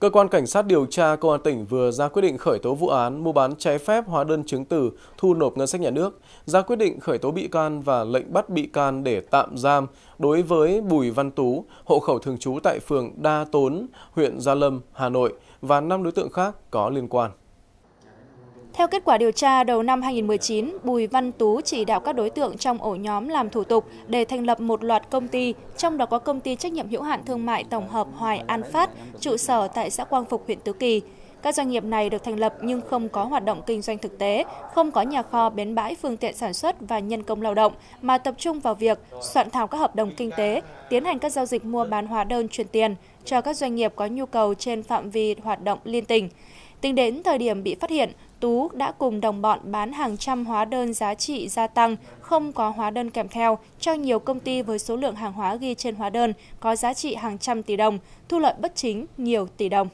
Cơ quan Cảnh sát điều tra Công an tỉnh vừa ra quyết định khởi tố vụ án mua bán trái phép hóa đơn chứng từ thu nộp ngân sách nhà nước, ra quyết định khởi tố bị can và lệnh bắt bị can để tạm giam đối với Bùi Văn Tú, hộ khẩu thường trú tại phường Đa Tốn, huyện Gia Lâm, Hà Nội và 5 đối tượng khác có liên quan. Theo kết quả điều tra, đầu năm 2019, Bùi Văn Tú chỉ đạo các đối tượng trong ổ nhóm làm thủ tục để thành lập một loạt công ty, trong đó có công ty trách nhiệm hữu hạn thương mại tổng hợp Hoài An Phát, trụ sở tại xã Quang Phục, huyện Tứ Kỳ. Các doanh nghiệp này được thành lập nhưng không có hoạt động kinh doanh thực tế, không có nhà kho, bến bãi, phương tiện sản xuất và nhân công lao động, mà tập trung vào việc soạn thảo các hợp đồng kinh tế, tiến hành các giao dịch mua bán hóa đơn chuyển tiền cho các doanh nghiệp có nhu cầu trên phạm vi hoạt động liên tỉnh. Tính đến thời điểm bị phát hiện, Tú đã cùng đồng bọn bán hàng trăm hóa đơn giá trị gia tăng, không có hóa đơn kèm theo cho nhiều công ty với số lượng hàng hóa ghi trên hóa đơn có giá trị hàng trăm tỷ đồng, thu lợi bất chính nhiều tỷ đồng.